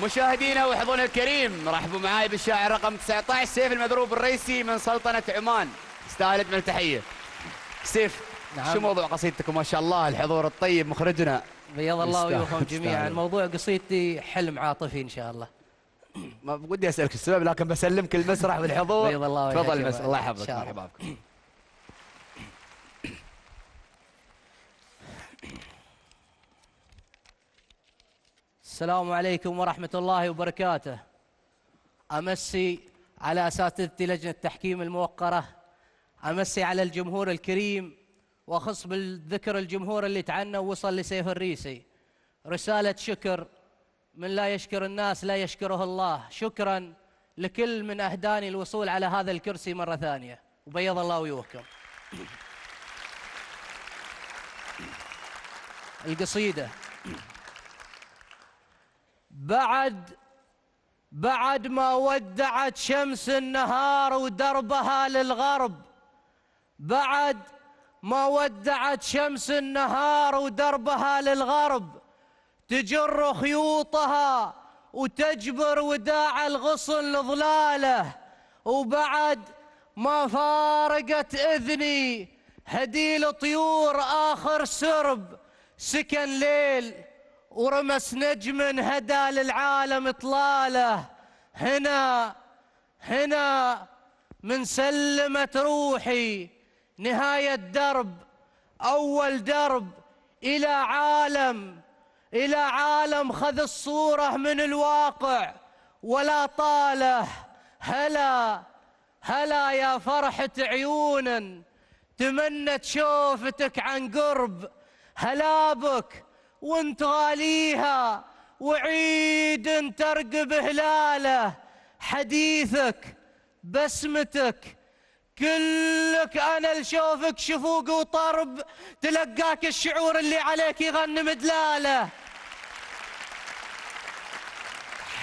مشاهدينا وحضورنا الكريم رحبوا معاي بالشاعر رقم 19 سيف المذروب الرئيسي من سلطنة عمان استاهلت من التحية سيف نعم. شو موضوع قصيدتك ما شاء الله الحضور الطيب مخرجنا بيض الله ويوفقهم جميعا موضوع قصيدتي حلم عاطفي ان شاء الله ما ودي اسالك السبب لكن بسلمك المسرح والحضور بيض الله تفضل الله يحفظك مرحبا بكم السلام عليكم ورحمة الله وبركاته أمسي على أساتذتي لجنة التحكيم الموقرة أمسي على الجمهور الكريم وأخص بالذكر الجمهور اللي تعنى ووصل لسيف الريسي رسالة شكر من لا يشكر الناس لا يشكره الله شكرا لكل من أهداني الوصول على هذا الكرسي مرة ثانية وبيض الله وجوهكم القصيدة بعد بعد ما ودعت شمس النهار ودربها للغرب بعد ما ودعت شمس النهار ودربها للغرب تجر خيوطها وتجبر وداع الغصن لظلاله وبعد ما فارقت اذني هديل طيور اخر سرب سكن ليل ورمس نجم هدى للعالم اطلاله هنا هنا من سلمت روحي نهاية درب أول درب إلى عالم إلى عالم خذ الصورة من الواقع ولا طاله هلا هلا يا فرحة عيون تمنت شوفتك عن قرب هلا بك وانت غاليها وعيد ترقب هلاله حديثك بسمتك كلك انا لشوفك شفوق وطرب تلقاك الشعور اللي عليك يغنم دلاله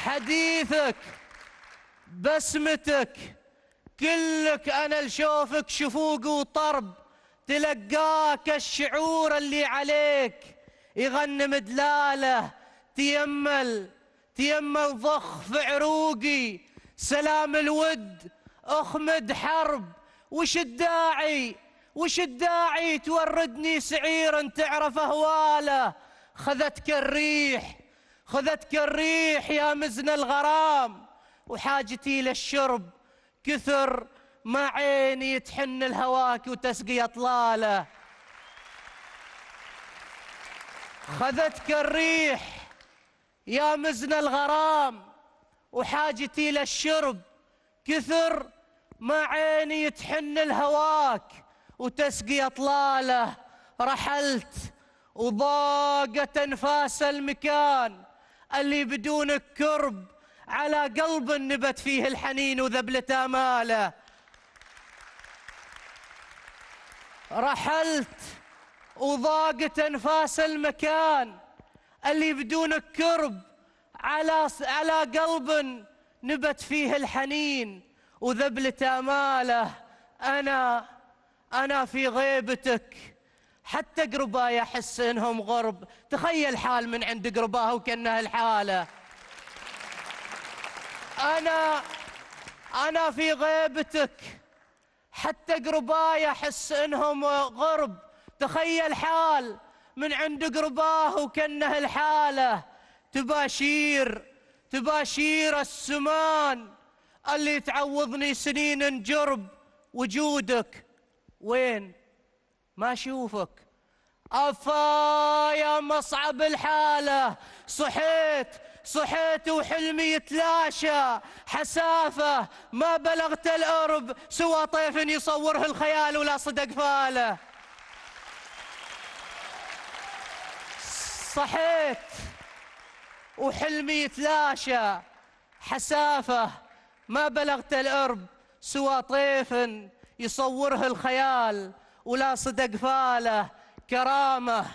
حديثك بسمتك كلك انا لشوفك شفوق وطرب تلقاك الشعور اللي عليك يغنم دلاله تيمل تيمل ضخ في عروقي سلام الود اخمد حرب وش الداعي وش الداعي توردني سعير تعرف اهواله خذتك الريح خذتك الريح يا مزن الغرام وحاجتي للشرب كثر ما عيني تحن الهواك وتسقي اطلاله خذتك الريح يا مزن الغرام وحاجتي للشرب كثر ما عيني تحن الهواك وتسقي اطلاله رحلت وضاقت انفاس المكان اللي بدونك كرب على قلب نبت فيه الحنين وذبلت اماله رحلت وضاقت أنفاس المكان اللي بدون كرب على على قلب نبت فيه الحنين وذبلت آماله أنا أنا في غيبتك حتى قرباي أحس إنهم غرب تخيل حال من عند قرباه وكأنها الحالة أنا أنا في غيبتك حتى قرباي أحس إنهم غرب تخيل حال من عند قرباه وكنه الحالة تباشير تباشير السمان اللي تعوضني سنين جرب وجودك وين ما اشوفك افا يا مصعب الحاله صحيت صحيت وحلمي يتلاشى حسافه ما بلغت الارب سوى طيف يصوره الخيال ولا صدق فاله صحيت وحلمي يتلاشى حسافة ما بلغت الارب سوى طيف يصوره الخيال ولا صدق فاله كرامة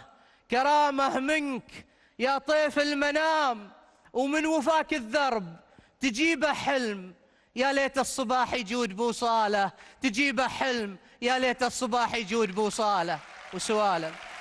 كرامة منك يا طيف المنام ومن وفاك الذرب تجيبه حلم يا ليت الصباح يجود بوصاله تجيبه حلم يا ليت الصباح يجود بوصاله وسواله